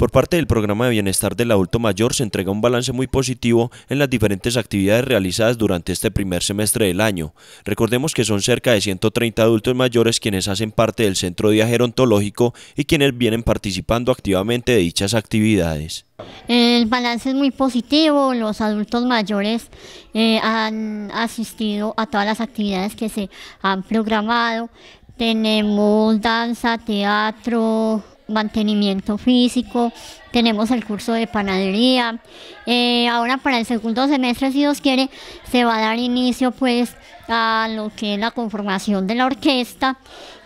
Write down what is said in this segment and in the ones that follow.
Por parte del Programa de Bienestar del Adulto Mayor se entrega un balance muy positivo en las diferentes actividades realizadas durante este primer semestre del año. Recordemos que son cerca de 130 adultos mayores quienes hacen parte del Centro Viaje Ontológico y quienes vienen participando activamente de dichas actividades. El balance es muy positivo, los adultos mayores eh, han asistido a todas las actividades que se han programado, tenemos danza, teatro, mantenimiento físico, tenemos el curso de panadería. Eh, ahora para el segundo semestre, si Dios quiere, se va a dar inicio pues a lo que es la conformación de la orquesta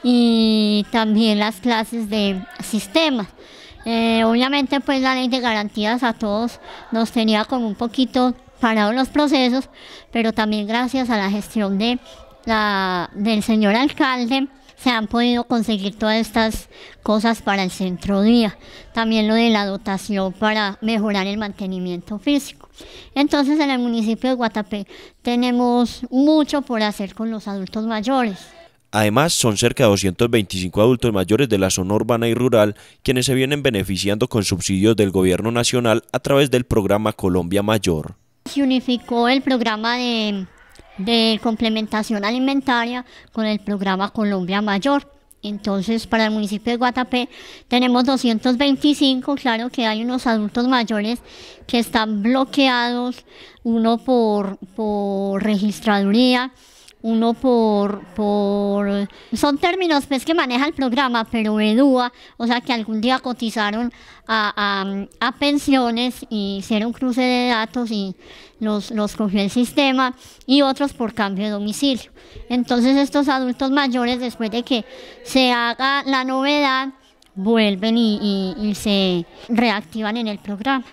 y también las clases de sistemas. Eh, obviamente pues la ley de garantías a todos nos tenía como un poquito parados los procesos, pero también gracias a la gestión de del señor alcalde se han podido conseguir todas estas cosas para el centro día. También lo de la dotación para mejorar el mantenimiento físico. Entonces en el municipio de Guatapé tenemos mucho por hacer con los adultos mayores. Además, son cerca de 225 adultos mayores de la zona urbana y rural quienes se vienen beneficiando con subsidios del gobierno nacional a través del programa Colombia Mayor. Se unificó el programa de de complementación alimentaria con el programa Colombia Mayor. Entonces, para el municipio de Guatapé tenemos 225, claro que hay unos adultos mayores que están bloqueados, uno por, por registraduría, uno por, por... Son términos pues, que maneja el programa, pero EDUA, o sea que algún día cotizaron a, pensiones y hicieron cruce de datos y los, cogió el sistema y otros por cambio de domicilio. Entonces estos adultos mayores, después de que se haga la novedad, vuelven y se reactivan en el programa.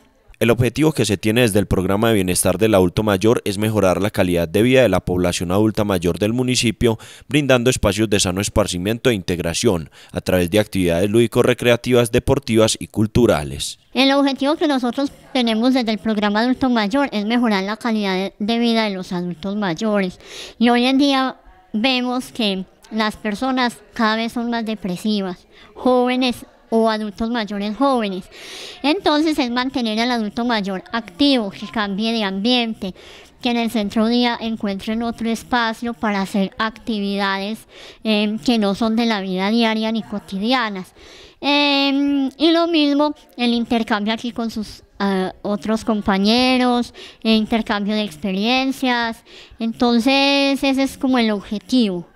El objetivo que se tiene desde el programa de bienestar del adulto mayor es mejorar la calidad de vida de la población adulta mayor del municipio, brindando espacios de sano esparcimiento e integración a través de actividades lúdico-recreativas, deportivas y culturales. El objetivo que nosotros tenemos desde el programa adulto mayor es mejorar la calidad de vida de los adultos mayores. Y hoy en día vemos que las personas cada vez son más depresivas, jóvenes o adultos mayores jóvenes. Entonces es mantener al adulto mayor activo, que cambie de ambiente, que en el centro día encuentren otro espacio para hacer actividades em, que no son de la vida diaria ni cotidianas. Em, y lo mismo el intercambio aquí con sus ah, otros compañeros, el intercambio de experiencias. Entonces ese es como el objetivo.